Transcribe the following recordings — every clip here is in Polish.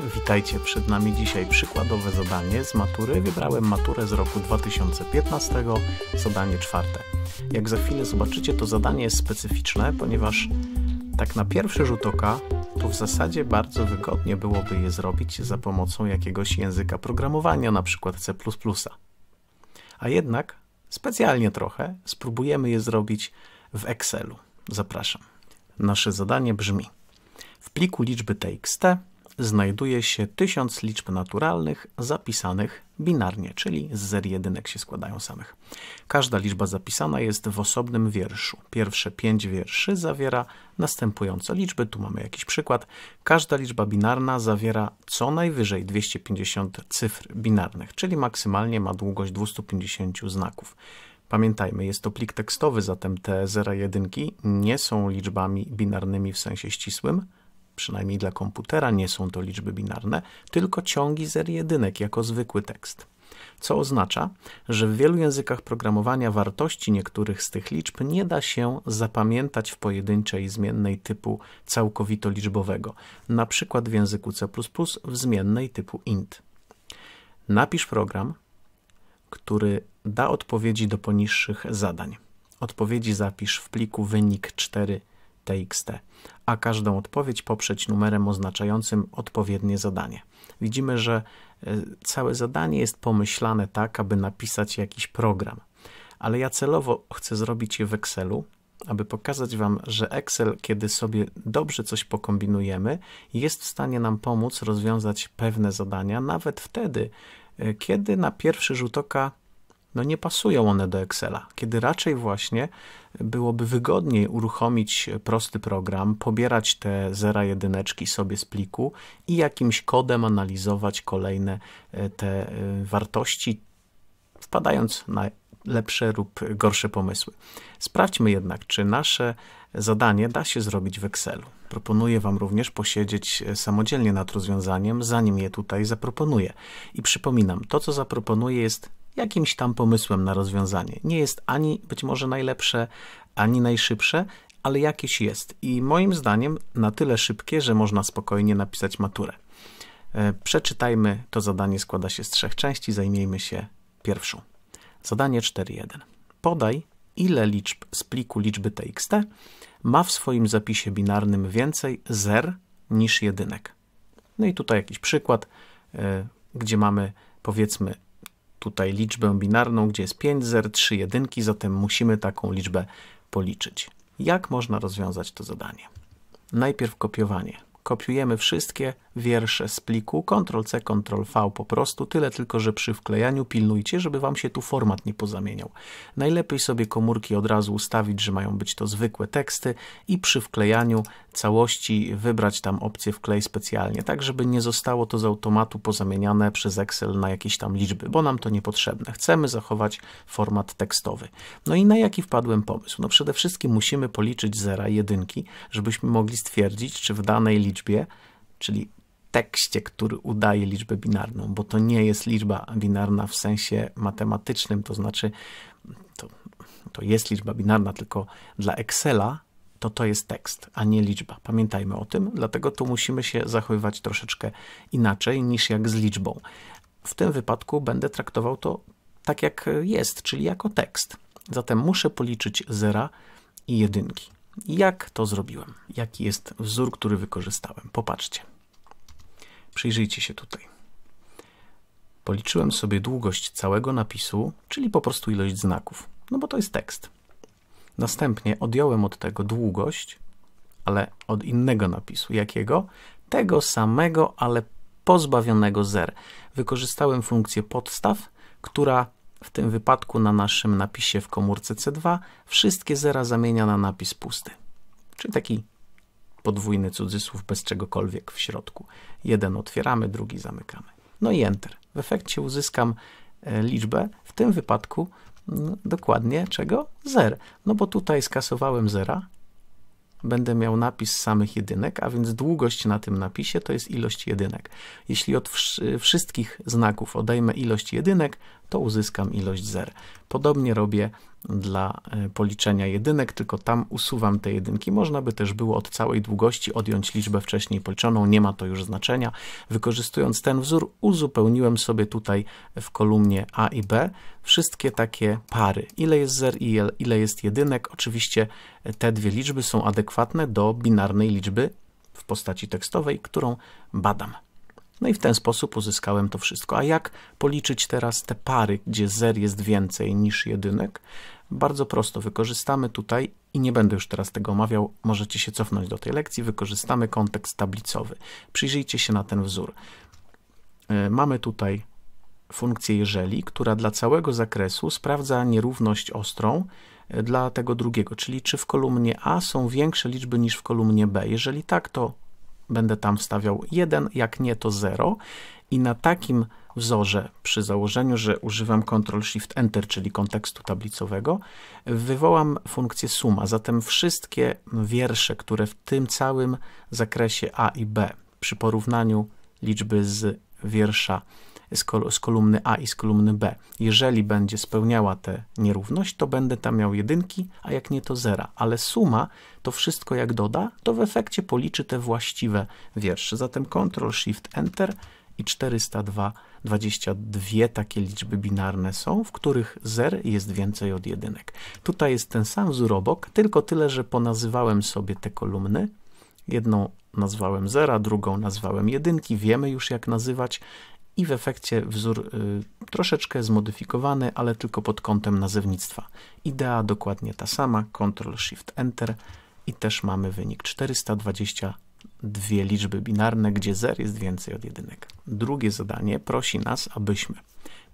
Witajcie, przed nami dzisiaj przykładowe zadanie z matury. Wybrałem maturę z roku 2015, zadanie czwarte. Jak za chwilę zobaczycie, to zadanie jest specyficzne, ponieważ tak na pierwszy rzut oka, to w zasadzie bardzo wygodnie byłoby je zrobić za pomocą jakiegoś języka programowania, na przykład C++. A jednak specjalnie trochę spróbujemy je zrobić w Excelu. Zapraszam. Nasze zadanie brzmi: w pliku liczby txt znajduje się tysiąc liczb naturalnych zapisanych binarnie, czyli z zer jedynek się składają samych. Każda liczba zapisana jest w osobnym wierszu. Pierwsze pięć wierszy zawiera następujące liczby, tu mamy jakiś przykład. Każda liczba binarna zawiera co najwyżej 250 cyfr binarnych, czyli maksymalnie ma długość 250 znaków. Pamiętajmy, jest to plik tekstowy, zatem te zera jedynki nie są liczbami binarnymi w sensie ścisłym, przynajmniej dla komputera nie są to liczby binarne, tylko ciągi zer jedynek jako zwykły tekst. Co oznacza, że w wielu językach programowania wartości niektórych z tych liczb nie da się zapamiętać w pojedynczej zmiennej typu całkowito liczbowego, na przykład w języku C++ w zmiennej typu int. Napisz program, który da odpowiedzi do poniższych zadań. Odpowiedzi zapisz w pliku wynik 4 txt, a każdą odpowiedź poprzeć numerem oznaczającym odpowiednie zadanie. Widzimy, że e, całe zadanie jest pomyślane tak, aby napisać jakiś program, ale ja celowo chcę zrobić je w Excelu, aby pokazać Wam, że Excel, kiedy sobie dobrze coś pokombinujemy, jest w stanie nam pomóc rozwiązać pewne zadania, nawet wtedy, e, kiedy na pierwszy rzut oka no nie pasują one do Excela, kiedy raczej właśnie byłoby wygodniej uruchomić prosty program, pobierać te zera jedyneczki sobie z pliku i jakimś kodem analizować kolejne e, te e, wartości, wpadając na lepsze lub gorsze pomysły. Sprawdźmy jednak, czy nasze zadanie da się zrobić w Excelu. Proponuję Wam również posiedzieć e, samodzielnie nad rozwiązaniem, zanim je tutaj zaproponuję. I przypominam, to co zaproponuję jest jakimś tam pomysłem na rozwiązanie. Nie jest ani być może najlepsze, ani najszybsze, ale jakieś jest i moim zdaniem na tyle szybkie, że można spokojnie napisać maturę. E, przeczytajmy, to zadanie składa się z trzech części, zajmijmy się pierwszą. Zadanie 4.1. Podaj, ile liczb z pliku liczby txt ma w swoim zapisie binarnym więcej zer niż jedynek. No i tutaj jakiś przykład, e, gdzie mamy powiedzmy tutaj liczbę binarną, gdzie jest 5 zer, 3 jedynki, zatem musimy taką liczbę policzyć. Jak można rozwiązać to zadanie? Najpierw kopiowanie. Kopiujemy wszystkie wiersze z pliku, Ctrl-C, Ctrl-V po prostu, tyle tylko, że przy wklejaniu pilnujcie, żeby Wam się tu format nie pozamieniał. Najlepiej sobie komórki od razu ustawić, że mają być to zwykłe teksty i przy wklejaniu całości wybrać tam opcję wklej specjalnie, tak żeby nie zostało to z automatu pozamieniane przez Excel na jakieś tam liczby, bo nam to niepotrzebne. Chcemy zachować format tekstowy. No i na jaki wpadłem pomysł? No przede wszystkim musimy policzyć zera, jedynki, żebyśmy mogli stwierdzić, czy w danej liczbie, czyli tekście, który udaje liczbę binarną, bo to nie jest liczba binarna w sensie matematycznym, to znaczy to, to jest liczba binarna, tylko dla Excela to to jest tekst, a nie liczba. Pamiętajmy o tym, dlatego tu musimy się zachowywać troszeczkę inaczej niż jak z liczbą. W tym wypadku będę traktował to tak jak jest, czyli jako tekst. Zatem muszę policzyć zera i jedynki. Jak to zrobiłem? Jaki jest wzór, który wykorzystałem? Popatrzcie. Przyjrzyjcie się tutaj. Policzyłem sobie długość całego napisu, czyli po prostu ilość znaków, no bo to jest tekst. Następnie odjąłem od tego długość, ale od innego napisu. Jakiego? Tego samego, ale pozbawionego zer. Wykorzystałem funkcję podstaw, która w tym wypadku na naszym napisie w komórce C2 wszystkie zera zamienia na napis pusty. Czyli taki podwójny cudzysłów bez czegokolwiek w środku. Jeden otwieramy, drugi zamykamy. No i Enter. W efekcie uzyskam e, liczbę, w tym wypadku no, dokładnie czego? Zer. No bo tutaj skasowałem zera, będę miał napis samych jedynek, a więc długość na tym napisie to jest ilość jedynek. Jeśli od wszystkich znaków odejmę ilość jedynek, to uzyskam ilość zer. Podobnie robię dla e, policzenia jedynek, tylko tam usuwam te jedynki. Można by też było od całej długości odjąć liczbę wcześniej policzoną, nie ma to już znaczenia. Wykorzystując ten wzór uzupełniłem sobie tutaj w kolumnie A i B wszystkie takie pary. Ile jest zer i ile jest jedynek? Oczywiście e, te dwie liczby są adekwatne do binarnej liczby w postaci tekstowej, którą badam. No i w ten sposób uzyskałem to wszystko. A jak policzyć teraz te pary, gdzie zer jest więcej niż jedynek? Bardzo prosto, wykorzystamy tutaj i nie będę już teraz tego omawiał, możecie się cofnąć do tej lekcji, wykorzystamy kontekst tablicowy. Przyjrzyjcie się na ten wzór. Y, mamy tutaj funkcję jeżeli, która dla całego zakresu sprawdza nierówność ostrą y, dla tego drugiego, czyli czy w kolumnie A są większe liczby niż w kolumnie B. Jeżeli tak, to będę tam wstawiał 1, jak nie to 0 i na takim wzorze przy założeniu, że używam Ctrl-Shift-Enter, czyli kontekstu tablicowego, wywołam funkcję suma. Zatem wszystkie wiersze, które w tym całym zakresie A i B przy porównaniu liczby z wiersza z, kol z kolumny A i z kolumny B. Jeżeli będzie spełniała tę nierówność, to będę tam miał jedynki, a jak nie to zera. Ale suma to wszystko jak doda, to w efekcie policzy te właściwe wiersze. Zatem Ctrl Shift Enter i 402, 22 takie liczby binarne są, w których zer jest więcej od jedynek. Tutaj jest ten sam wzór obok, tylko tyle, że ponazywałem sobie te kolumny. Jedną nazwałem zera, drugą nazwałem jedynki, wiemy już jak nazywać i w efekcie wzór y, troszeczkę zmodyfikowany, ale tylko pod kątem nazewnictwa. Idea dokładnie ta sama, Ctrl-Shift-Enter i też mamy wynik 422 liczby binarne, gdzie 0 jest więcej od jedynek. Drugie zadanie prosi nas, abyśmy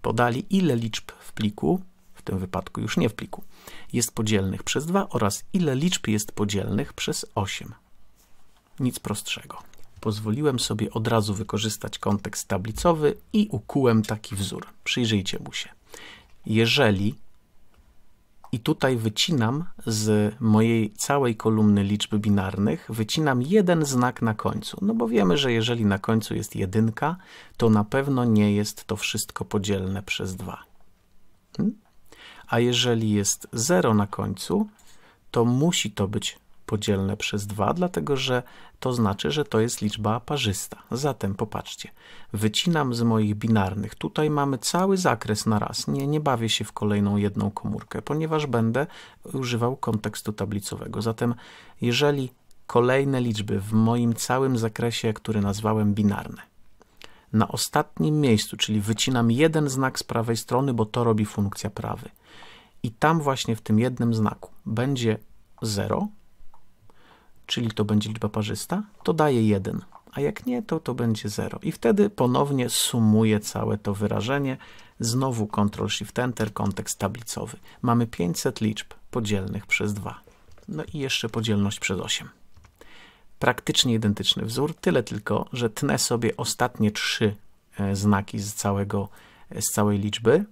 podali ile liczb w pliku, w tym wypadku już nie w pliku, jest podzielnych przez 2 oraz ile liczb jest podzielnych przez 8. Nic prostszego pozwoliłem sobie od razu wykorzystać kontekst tablicowy i ukułem taki wzór. Przyjrzyjcie mu się. Jeżeli i tutaj wycinam z mojej całej kolumny liczb binarnych, wycinam jeden znak na końcu, no bo wiemy, że jeżeli na końcu jest jedynka, to na pewno nie jest to wszystko podzielne przez 2. Hmm? A jeżeli jest 0 na końcu, to musi to być podzielne przez 2, dlatego że to znaczy, że to jest liczba parzysta. Zatem popatrzcie, wycinam z moich binarnych. Tutaj mamy cały zakres na raz. Nie, nie bawię się w kolejną jedną komórkę, ponieważ będę używał kontekstu tablicowego. Zatem jeżeli kolejne liczby w moim całym zakresie, który nazwałem binarne, na ostatnim miejscu, czyli wycinam jeden znak z prawej strony, bo to robi funkcja prawy. I tam właśnie w tym jednym znaku będzie 0, czyli to będzie liczba parzysta, to daje 1, a jak nie, to to będzie 0. I wtedy ponownie sumuję całe to wyrażenie, znowu Ctrl-Shift-Enter, kontekst tablicowy. Mamy 500 liczb podzielnych przez 2, no i jeszcze podzielność przez 8. Praktycznie identyczny wzór, tyle tylko, że tnę sobie ostatnie trzy e, znaki z, całego, e, z całej liczby.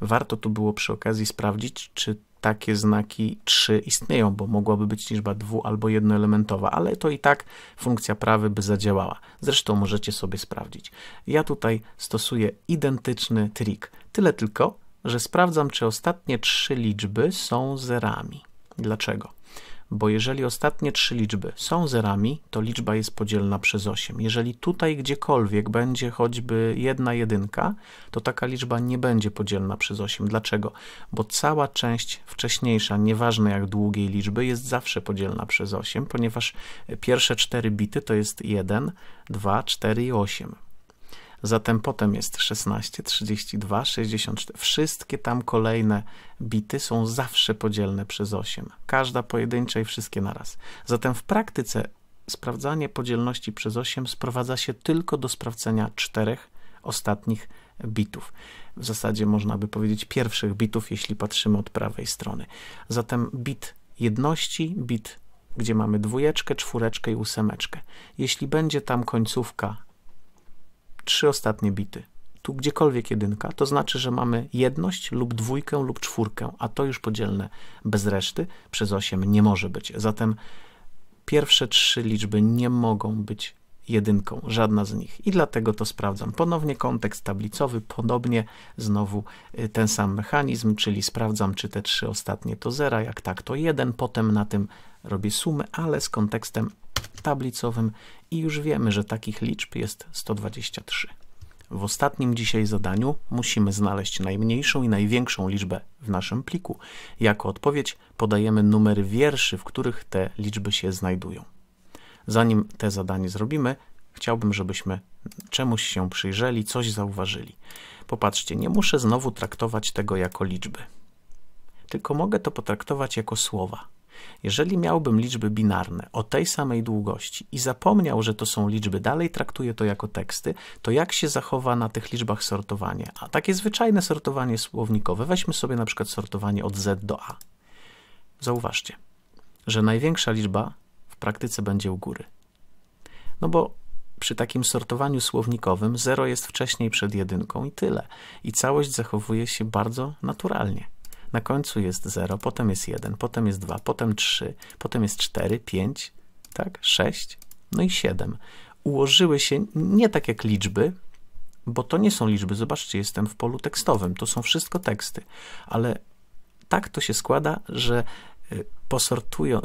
Warto tu było przy okazji sprawdzić, czy takie znaki 3 istnieją, bo mogłaby być liczba dwu- albo jednoelementowa, ale to i tak funkcja prawy by zadziałała. Zresztą możecie sobie sprawdzić. Ja tutaj stosuję identyczny trik, tyle tylko, że sprawdzam, czy ostatnie trzy liczby są zerami. Dlaczego? bo jeżeli ostatnie trzy liczby są zerami, to liczba jest podzielna przez 8. Jeżeli tutaj gdziekolwiek będzie choćby jedna jedynka, to taka liczba nie będzie podzielna przez 8. Dlaczego? Bo cała część wcześniejsza, nieważne jak długiej liczby, jest zawsze podzielna przez 8, ponieważ pierwsze cztery bity to jest 1, 2, 4 i 8. Zatem potem jest 16, 32, 64. Wszystkie tam kolejne bity są zawsze podzielne przez 8. Każda pojedyncza i wszystkie naraz. Zatem w praktyce sprawdzanie podzielności przez 8 sprowadza się tylko do sprawdzenia czterech ostatnich bitów. W zasadzie można by powiedzieć pierwszych bitów, jeśli patrzymy od prawej strony. Zatem bit jedności, bit gdzie mamy dwójeczkę, czwóreczkę i ósemeczkę. Jeśli będzie tam końcówka trzy ostatnie bity. Tu gdziekolwiek jedynka, to znaczy, że mamy jedność lub dwójkę lub czwórkę, a to już podzielne bez reszty przez 8 nie może być. Zatem pierwsze trzy liczby nie mogą być jedynką, żadna z nich. I dlatego to sprawdzam. Ponownie kontekst tablicowy, podobnie znowu y, ten sam mechanizm, czyli sprawdzam, czy te trzy ostatnie to zera, jak tak to jeden, potem na tym robię sumę, ale z kontekstem tablicowym i już wiemy, że takich liczb jest 123. W ostatnim dzisiaj zadaniu musimy znaleźć najmniejszą i największą liczbę w naszym pliku. Jako odpowiedź podajemy numery wierszy, w których te liczby się znajdują. Zanim te zadanie zrobimy, chciałbym, żebyśmy czemuś się przyjrzeli, coś zauważyli. Popatrzcie, nie muszę znowu traktować tego jako liczby, tylko mogę to potraktować jako słowa. Jeżeli miałbym liczby binarne o tej samej długości i zapomniał, że to są liczby, dalej traktuję to jako teksty, to jak się zachowa na tych liczbach sortowanie? A takie zwyczajne sortowanie słownikowe, weźmy sobie na przykład sortowanie od Z do A. Zauważcie, że największa liczba praktyce będzie u góry. No bo przy takim sortowaniu słownikowym zero jest wcześniej przed jedynką i tyle. I całość zachowuje się bardzo naturalnie. Na końcu jest 0, potem jest 1, potem jest 2, potem 3, potem jest 4, 5, tak, 6, no i 7. Ułożyły się nie tak jak liczby, bo to nie są liczby. Zobaczcie, jestem w polu tekstowym, to są wszystko teksty, ale tak to się składa, że y,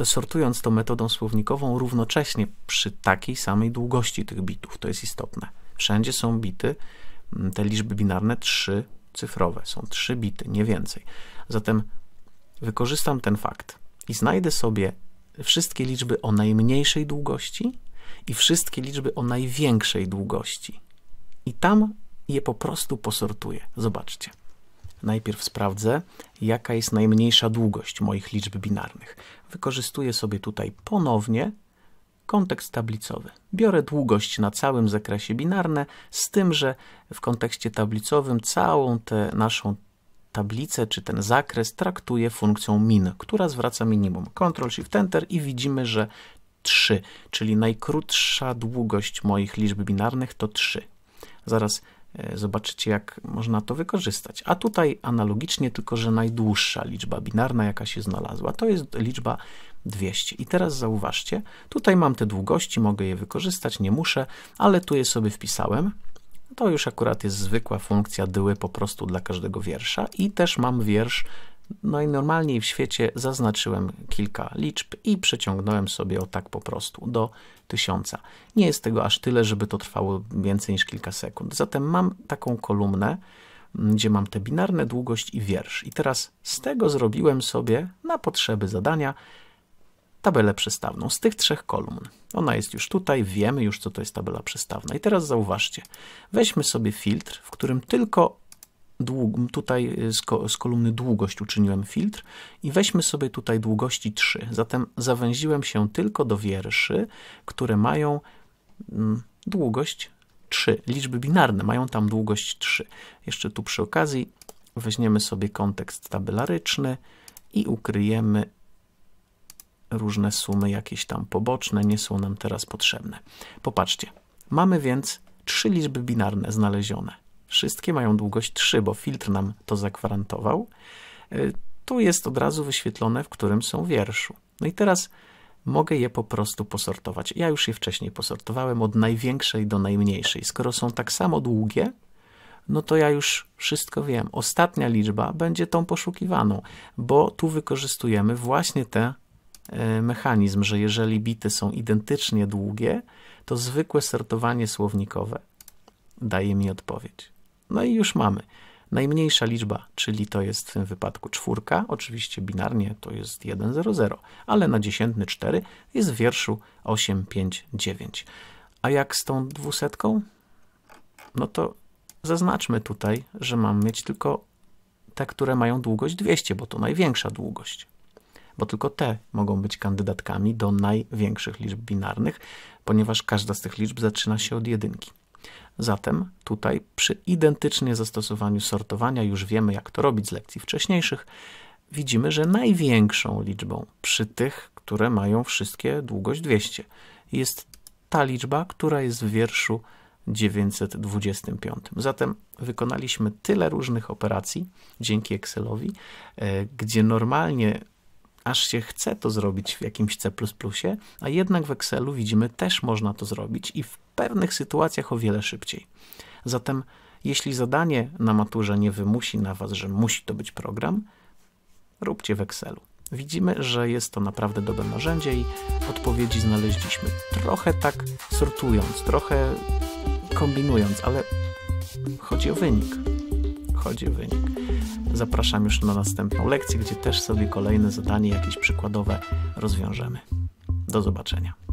sortując to metodą słownikową równocześnie przy takiej samej długości tych bitów. To jest istotne. Wszędzie są bity, mm, te liczby binarne trzy cyfrowe. Są trzy bity, nie więcej. Zatem wykorzystam ten fakt i znajdę sobie wszystkie liczby o najmniejszej długości i wszystkie liczby o największej długości. I tam je po prostu posortuję. Zobaczcie najpierw sprawdzę, jaka jest najmniejsza długość moich liczb binarnych. Wykorzystuję sobie tutaj ponownie kontekst tablicowy. Biorę długość na całym zakresie binarne, z tym, że w kontekście tablicowym całą tę naszą tablicę, czy ten zakres traktuję funkcją min, która zwraca minimum. Ctrl-Shift-Enter i widzimy, że 3, czyli najkrótsza długość moich liczb binarnych to 3. Zaraz E, zobaczycie, jak można to wykorzystać. A tutaj analogicznie, tylko że najdłuższa liczba binarna, jaka się znalazła, to jest liczba 200. I teraz zauważcie, tutaj mam te długości, mogę je wykorzystać, nie muszę, ale tu je sobie wpisałem. To już akurat jest zwykła funkcja dyły po prostu dla każdego wiersza i też mam wiersz no i normalnie w świecie zaznaczyłem kilka liczb i przeciągnąłem sobie o tak po prostu do 1000. Nie jest tego aż tyle, żeby to trwało więcej niż kilka sekund. Zatem mam taką kolumnę, mm, gdzie mam te binarne długość i wiersz. I teraz z tego zrobiłem sobie na potrzeby zadania tabelę przestawną z tych trzech kolumn. Ona jest już tutaj, wiemy już, co to jest tabela przestawna. I teraz zauważcie, weźmy sobie filtr, w którym tylko dług, tutaj y, z, ko, z kolumny długość uczyniłem filtr i weźmy sobie tutaj długości 3. Zatem zawęziłem się tylko do wierszy, które mają mm, długość 3. Liczby binarne mają tam długość 3. Jeszcze tu przy okazji weźmiemy sobie kontekst tabelaryczny i ukryjemy różne sumy jakieś tam poboczne, nie są nam teraz potrzebne. Popatrzcie, mamy więc trzy liczby binarne znalezione. Wszystkie mają długość 3, bo filtr nam to zagwarantował. E, tu jest od razu wyświetlone, w którym są wierszu. No i teraz mogę je po prostu posortować. Ja już je wcześniej posortowałem od największej do najmniejszej. Skoro są tak samo długie, no to ja już wszystko wiem. Ostatnia liczba będzie tą poszukiwaną, bo tu wykorzystujemy właśnie ten e, mechanizm, że jeżeli bity są identycznie długie, to zwykłe sortowanie słownikowe daje mi odpowiedź. No i już mamy. Najmniejsza liczba, czyli to jest w tym wypadku czwórka, oczywiście binarnie to jest 0, ale na dziesiętny 4 jest w wierszu 9. A jak z tą dwusetką? No to zaznaczmy tutaj, że mam mieć tylko te, które mają długość 200, bo to największa długość. Bo tylko te mogą być kandydatkami do największych liczb binarnych, ponieważ każda z tych liczb zaczyna się od jedynki. Zatem tutaj przy identycznie zastosowaniu sortowania już wiemy jak to robić z lekcji wcześniejszych. Widzimy, że największą liczbą przy tych, które mają wszystkie długość 200 jest ta liczba, która jest w wierszu 925. Zatem wykonaliśmy tyle różnych operacji dzięki Excelowi, e, gdzie normalnie aż się chce to zrobić w jakimś C++, a jednak w Excelu widzimy też można to zrobić i w pewnych sytuacjach o wiele szybciej. Zatem jeśli zadanie na maturze nie wymusi na Was, że musi to być program, róbcie w Excelu. Widzimy, że jest to naprawdę dobre narzędzie i odpowiedzi znaleźliśmy trochę tak sortując, trochę kombinując, ale chodzi o wynik. Chodzi o wynik. Zapraszam już na następną lekcję, gdzie też sobie kolejne zadanie jakieś przykładowe rozwiążemy. Do zobaczenia.